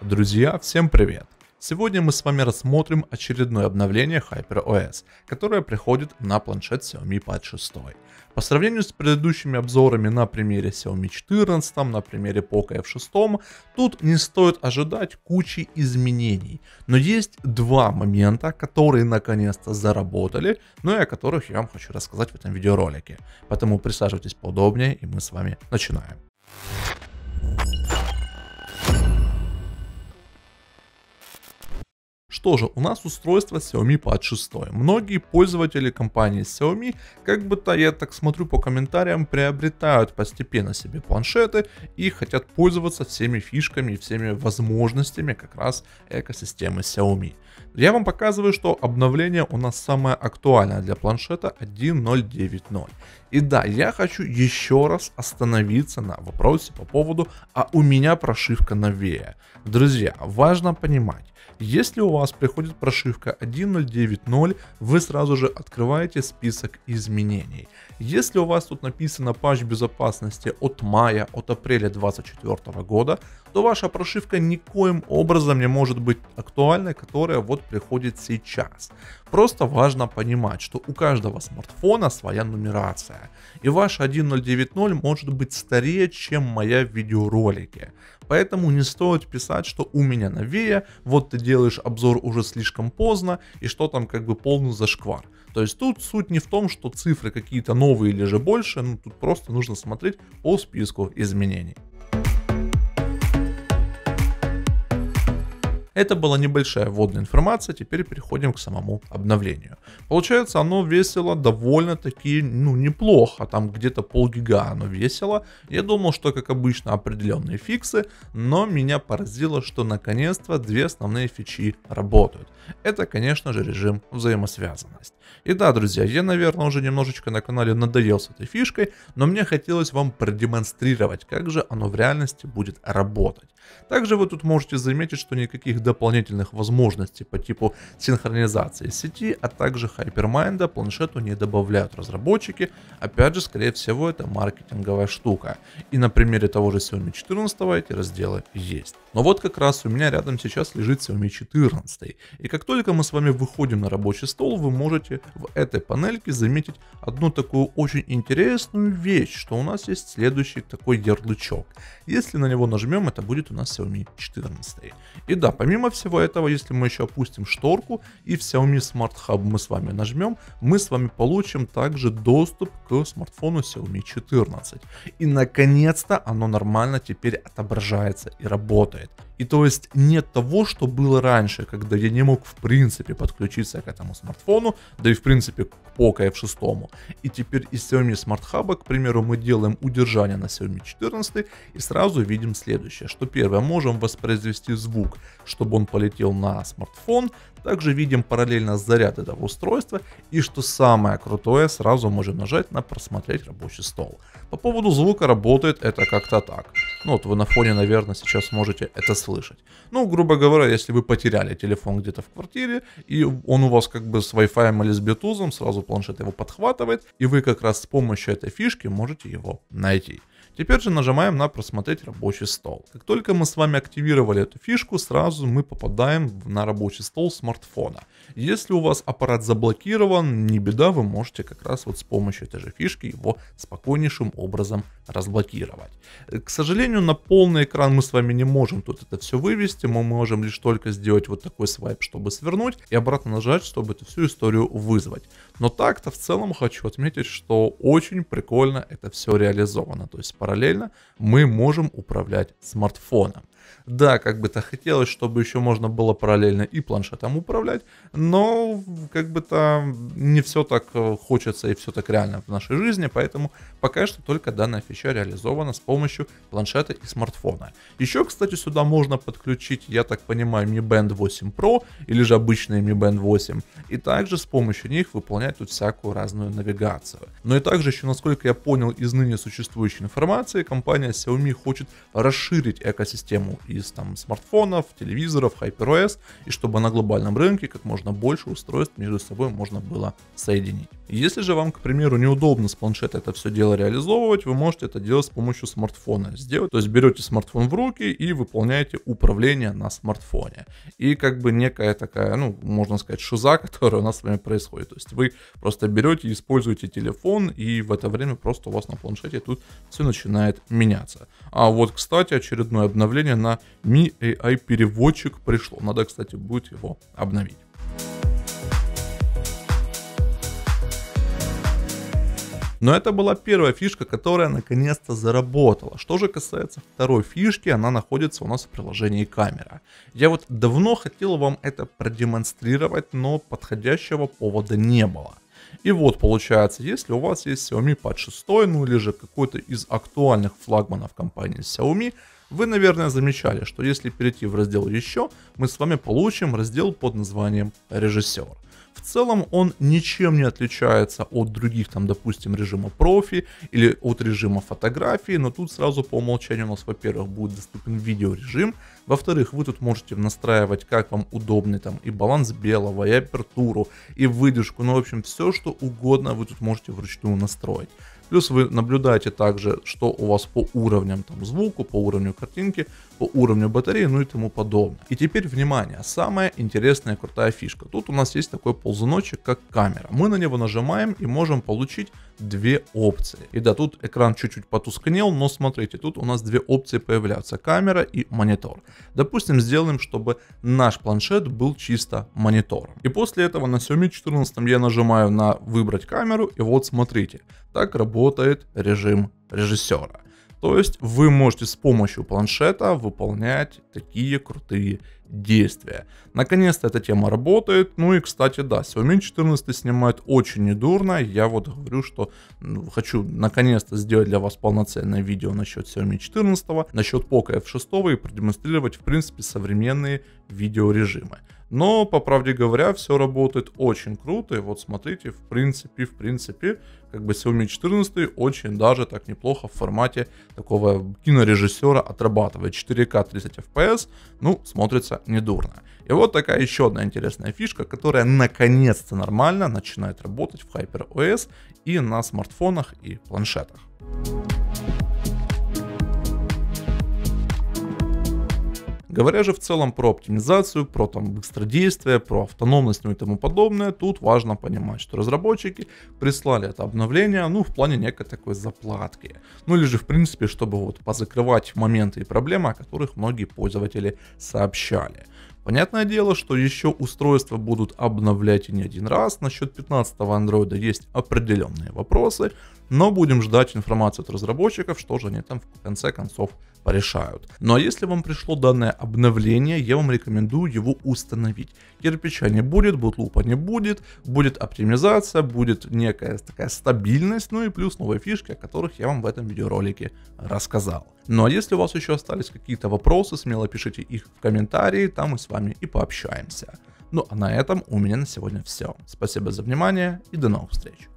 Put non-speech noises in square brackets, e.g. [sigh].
Друзья, всем привет! Сегодня мы с вами рассмотрим очередное обновление HyperOS, которое приходит на планшет Xiaomi Pad 6. По сравнению с предыдущими обзорами на примере Xiaomi 14, на примере Poco F6, тут не стоит ожидать кучи изменений. Но есть два момента, которые наконец-то заработали, но ну и о которых я вам хочу рассказать в этом видеоролике. Поэтому присаживайтесь поудобнее и мы с вами начинаем. что же, у нас устройство Xiaomi Pad 6. Многие пользователи компании Xiaomi, как бы то я так смотрю по комментариям, приобретают постепенно себе планшеты и хотят пользоваться всеми фишками и всеми возможностями как раз экосистемы Xiaomi. Я вам показываю, что обновление у нас самое актуальное для планшета 1.0.9.0. И да, я хочу еще раз остановиться на вопросе по поводу, а у меня прошивка новее. Друзья, важно понимать, если у вас приходит прошивка 1.0.9.0, вы сразу же открываете список изменений. Если у вас тут написано патч безопасности от мая, от апреля 2024 года, то ваша прошивка никоим образом не может быть актуальной, которая вот приходит сейчас. Просто важно понимать, что у каждого смартфона своя нумерация, и ваш 1090 может быть старее, чем моя в видеоролике. Поэтому не стоит писать, что у меня новее, вот ты делаешь обзор уже слишком поздно и что там как бы полный зашквар. То есть тут суть не в том, что цифры какие-то новые или же больше, ну тут просто нужно смотреть по списку изменений. Это была небольшая вводная информация, теперь переходим к самому обновлению. Получается, оно весело довольно-таки, ну, неплохо, там где-то полгига оно весело. Я думал, что, как обычно, определенные фиксы, но меня поразило, что наконец-то две основные фичи работают. Это, конечно же, режим взаимосвязанность. И да, друзья, я, наверное, уже немножечко на канале надоел с этой фишкой, но мне хотелось вам продемонстрировать, как же оно в реальности будет работать. Также вы тут можете заметить, что никаких дополнительных возможностей по типу синхронизации сети, а также HyperMind планшету не добавляют разработчики. Опять же, скорее всего, это маркетинговая штука. И на примере того же Xiaomi 14 эти разделы есть. Но вот как раз у меня рядом сейчас лежит Xiaomi 14. И как только мы с вами выходим на рабочий стол, вы можете в этой панельке заметить одну такую очень интересную вещь, что у нас есть следующий такой ярлычок. Если на него нажмем, это будет у нас Xiaomi 14. И да, помимо всего этого, если мы еще опустим шторку и в Xiaomi Smart Hub мы с вами нажмем, мы с вами получим также доступ к смартфону Xiaomi 14. И наконец-то оно нормально теперь отображается и работает. И то есть нет того, что было раньше, когда я не мог в принципе подключиться к этому смартфону, да и в принципе к Poco F6. И теперь из Xiaomi Smart Hub, к примеру, мы делаем удержание на Xiaomi 14 и сразу видим следующее, что первое, Первое, можем воспроизвести звук, чтобы он полетел на смартфон. Также видим параллельно заряд этого устройства. И что самое крутое, сразу можем нажать на просмотреть рабочий стол. По поводу звука работает это как-то так. Ну вот вы на фоне, наверное, сейчас можете это слышать. Ну, грубо говоря, если вы потеряли телефон где-то в квартире, и он у вас как бы с Wi-Fi или с Bluetooth, сразу планшет его подхватывает, и вы как раз с помощью этой фишки можете его найти. Теперь же нажимаем на просмотреть рабочий стол. Как только мы с вами активировали эту фишку, сразу мы попадаем на рабочий стол смартфона. Если у вас аппарат заблокирован, не беда, вы можете как раз вот с помощью этой же фишки его спокойнейшим образом разблокировать. Э, к сожалению, на полный экран мы с вами не можем тут это все вывести, мы можем лишь только сделать вот такой свайп, чтобы свернуть и обратно нажать, чтобы эту всю историю вызвать. Но так-то в целом хочу отметить, что очень прикольно это все реализовано. То есть параллельно мы можем управлять смартфоном. Да, как бы-то хотелось, чтобы еще можно было параллельно и планшетом управлять, но как бы-то не все так э, хочется и все так реально в нашей жизни, поэтому пока что только данная фича реализована с помощью планшета и смартфона. Еще, кстати, сюда можно подключить, я так понимаю, Mi Band 8 Pro или же обычные Mi Band 8, и также с помощью них выполнять тут всякую разную навигацию. Но и также еще, насколько я понял из ныне существующей информации, компания Xiaomi хочет расширить экосистему из там смартфонов, телевизоров, HyperOS, и чтобы на глобальном рынке как можно больше устройств между собой можно было соединить. Если же вам, к примеру, неудобно с планшета это все дело реализовывать, вы можете это делать с помощью смартфона сделать. То есть берете смартфон в руки и выполняете управление на смартфоне. И как бы некая такая, ну, можно сказать, шиза, [laughs] которая у нас с вами происходит. То есть вы просто берете и используете телефон, телефон, и в это время просто у вас на планшете тут все начинает меняться. А вот, кстати, очередное обновление на Mi AI переводчик пришло. Надо, кстати, будет его обновить. Но это была первая фишка, которая наконец-то заработала. Что же касается второй фишки, она находится у нас в приложении камера. Я вот давно хотел вам это продемонстрировать, но подходящего повода не было. И вот получается, если у вас есть Xiaomi под 6, ну или же какой-то из актуальных флагманов компании Xiaomi, вы, наверное, замечали, что если перейти в раздел «Еще», мы с вами получим раздел под названием «Режиссер». В целом он ничем не отличается от других, там, допустим, режима профи или от режима фотографии, но тут сразу по умолчанию у нас, во-первых, будет доступен видеорежим, во-вторых, вы тут можете настраивать, как вам удобный там и баланс белого, и апертуру, и выдержку, ну, в общем, все, что угодно вы тут можете вручную настроить. Плюс вы наблюдаете также, что у вас по уровням там, звуку, по уровню картинки, по уровню батареи, ну и тому подобное. И теперь, внимание, самая интересная крутая фишка. Тут у нас есть такой ползуночек, как камера. Мы на него нажимаем и можем получить две опции. И да, тут экран чуть-чуть потускнел, но смотрите, тут у нас две опции появляются, камера и монитор. Допустим, сделаем, чтобы наш планшет был чисто монитором. И после этого на Xiaomi 14 я нажимаю на выбрать камеру, и вот смотрите, так работает режим режиссера. То есть вы можете с помощью планшета выполнять такие крутые действия. Наконец-то эта тема работает. Ну и, кстати, да, Xiaomi 14 снимает очень недурно. Я вот говорю, что ну, хочу наконец-то сделать для вас полноценное видео насчет Xiaomi 14, насчет Poco F6 и продемонстрировать, в принципе, современные видеорежимы. Но, по правде говоря, все работает очень круто. И вот смотрите, в принципе, в принципе, как бы Xiaomi 14 очень даже так неплохо в формате такого кинорежиссера отрабатывает. 4К 30 FPS, ну, смотрится недурно. И вот такая еще одна интересная фишка, которая наконец-то нормально начинает работать в HyperOS и на смартфонах и планшетах. Говоря же в целом про оптимизацию, про там быстродействие, про автономность ну и тому подобное, тут важно понимать, что разработчики прислали это обновление, ну, в плане некой такой заплатки. Ну или же, в принципе, чтобы вот позакрывать моменты и проблемы, о которых многие пользователи сообщали. Понятное дело, что еще устройства будут обновлять и не один раз. Насчет 15-го андроида есть определенные вопросы, но будем ждать информацию от разработчиков, что же они там в конце концов порешают. Ну а если вам пришло данное обновление, я вам рекомендую его установить. Кирпича не будет, бутлупа не будет, будет оптимизация, будет некая такая стабильность, ну и плюс новые фишки, о которых я вам в этом видеоролике рассказал. Ну а если у вас еще остались какие-то вопросы, смело пишите их в комментарии, там мы с вами и пообщаемся. Ну а на этом у меня на сегодня все. Спасибо за внимание и до новых встреч.